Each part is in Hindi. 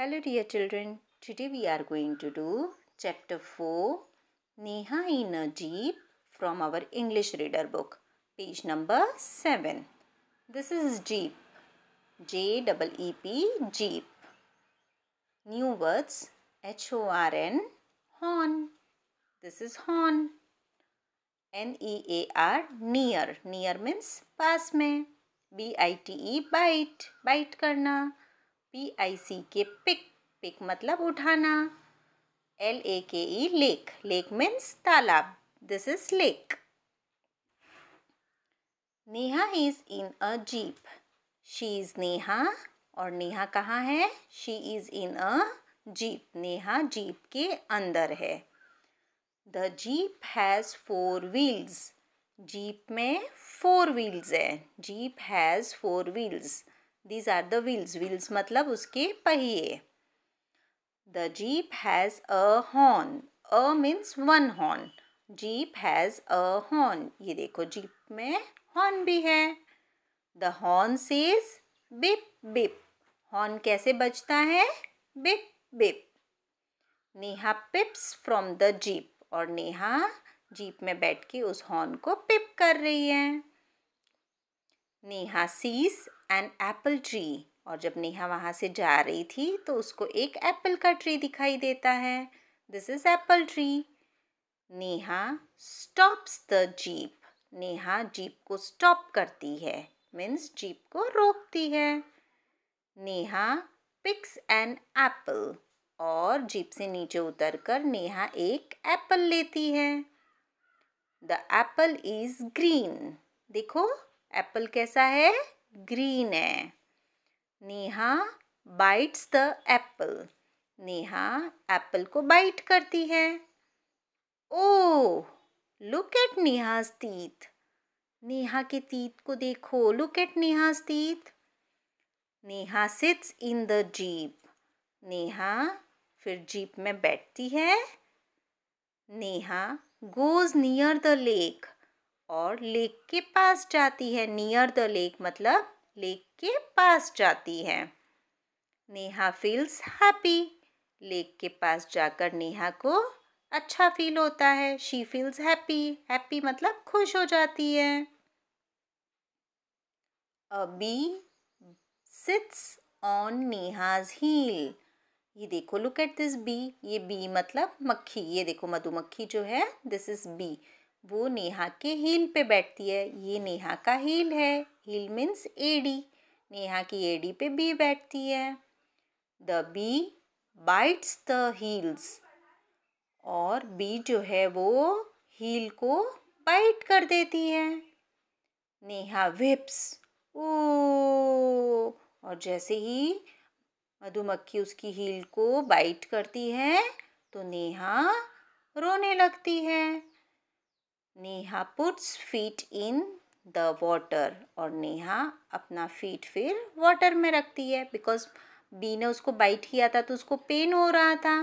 hello dear children today we are going to do chapter four Neha in a jeep from our English reader book page number seven this is jeep J double E P jeep new words H O R N horn this is horn N E A R near near means पास में B I T E bite bite करना P I C K pick pick मतलब उठाना L A K E lake lake means तालाब this is lake Neha is in a jeep she is Neha और नेहा कहाँ है she is in a jeep Neha jeep के अंदर है the jeep has four wheels jeep में फोर व्हील्स है jeep has four wheels these are the wheels wheels मतलब उसके पहिए the jeep has a horn a means one horn jeep has a horn ये देखो जीप में हॉर्न भी है the horn says beep beep horn कैसे बजता है beep beep Neha peeps from the jeep और नेहा जीप में बैठ के उस हॉर्न को पिप कर रही है Neha sees an apple tree और जब नेहा वहाँ से जा रही थी तो उसको एक एप्पल का ट्री दिखाई देता है this is apple tree Neha stops the jeep Neha jeep को स्टॉप करती है मीन्स जीप को रोकती है नेहा पिक्स एन एप्पल और जीप से नीचे उतर कर नेहा एक एप्पल लेती है द एप्पल इज़ ग्रीन देखो एप्पल कैसा है ग्रीन है Neha bites the apple Neha apple को बाइट करती है oh look at Neha's teeth Neha के तीत को देखो look at Neha's teeth Neha sits in the jeep Neha फिर जीप में बैठती है Neha goes near the lake और लेक के पास जाती है नियर द लेक मतलब लेक के पास जाती है नेहा फील्स हैप्पी लेक के पास जाकर नेहा को अच्छा फील होता है शी फील्स हैप्पी हैप्पी मतलब खुश हो जाती है a bee sits on Neha's heel ये देखो लुक एट दिस बी ये बी मतलब मक्खी ये देखो मधुमक्खी जो है दिस इज़ बी वो नेहा के हील पे बैठती है ये नेहा का हील है हील मीन्स एडी नेहा की एडी पे बी बैठती है the bee bites the heels और बी जो है वो हील को बाइट कर देती है नेहा विप्स ओ और जैसे ही मधुमक्खी उसकी हील को बाइट करती है तो नेहा रोने लगती है Neha puts feet in the water और नेहा अपना फीट फिर वाटर में रखती है बिकॉज बी ने उसको बाइट किया था तो उसको पेन हो रहा था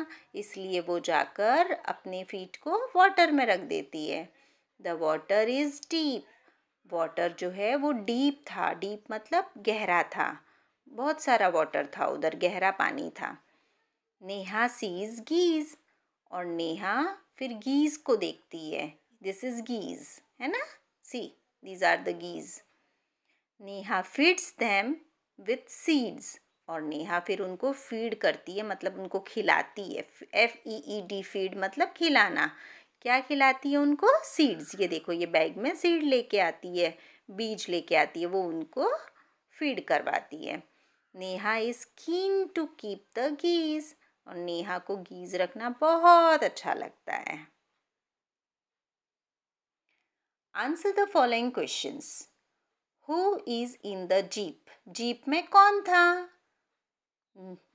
इसलिए वो जाकर अपने फीट को वाटर में रख देती है the water is deep water जो है वो डीप था डीप मतलब गहरा था बहुत सारा वाटर था उधर गहरा पानी था नेहा सीज गीज़ और नेहा फिर गीज़ को देखती है दिस इज गीज है ना see these are the geese Neha feeds them with seeds और नेहा फिर उनको फीड करती है मतलब उनको खिलाती है F E E D feed मतलब खिलाना क्या खिलाती है उनको सीड्स ये देखो ये बैग में सीड लेके आती है बीज लेके आती है वो उनको फीड करवाती है Neha is keen to keep the geese और नेहा को गीज़ रखना बहुत अच्छा लगता है answer the following questions who is in the jeep jeep में कौन था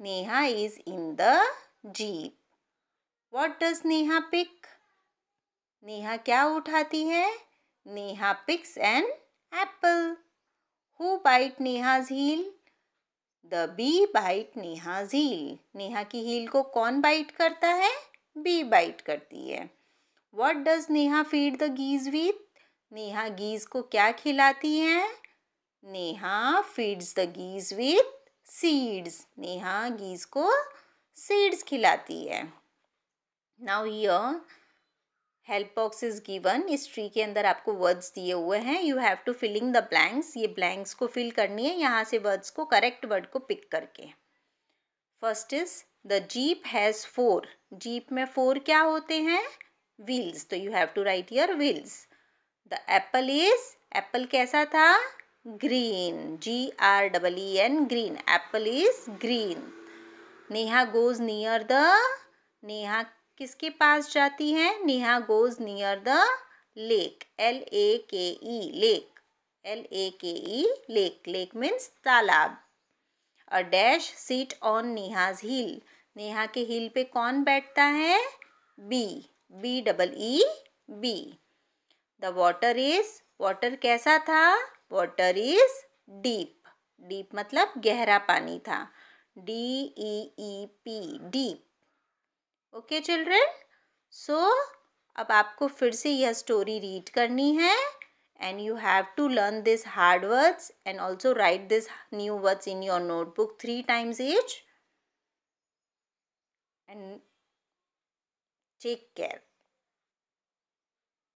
Neha is in the jeep what does Neha pick Neha क्या उठाती है Neha picks an apple who bite Neha's heel the bee bite Neha's heel Neha की हील को कौन बाइट करता है बी बाइट करती है what does Neha feed the geese with Neha geese को क्या खिलाती हैं Neha feeds the geese with seeds Neha geese को सीड्स खिलाती है now your help box is given इस ट्री के अंदर आपको वर्ड्स दिए हुए हैं you have to filling the blanks ये ब्लैंक्स को फिल करनी है यहाँ से वर्ड्स को करेक्ट वर्ड को पिक करके first is the jeep has four jeep में फोर क्या होते हैं व्हील्स तो you have to write your wheels the apple is apple कैसा था green G R double E N green apple is green Neha goes near the Neha किसके पास जाती है Neha goes near the lake L A K E lake L A K E lake lake means तालाब a dash sit on Neha's hill Neha के हिल पे कौन बैठता है bee B double E bee the water is water कैसा था वॉटर इज डीप डीप मतलब गहरा पानी था D E E P deep okay children so अब आपको फिर से यह स्टोरी रीड करनी है and you have to learn this hard words and also write this new words in your notebook three times each and take care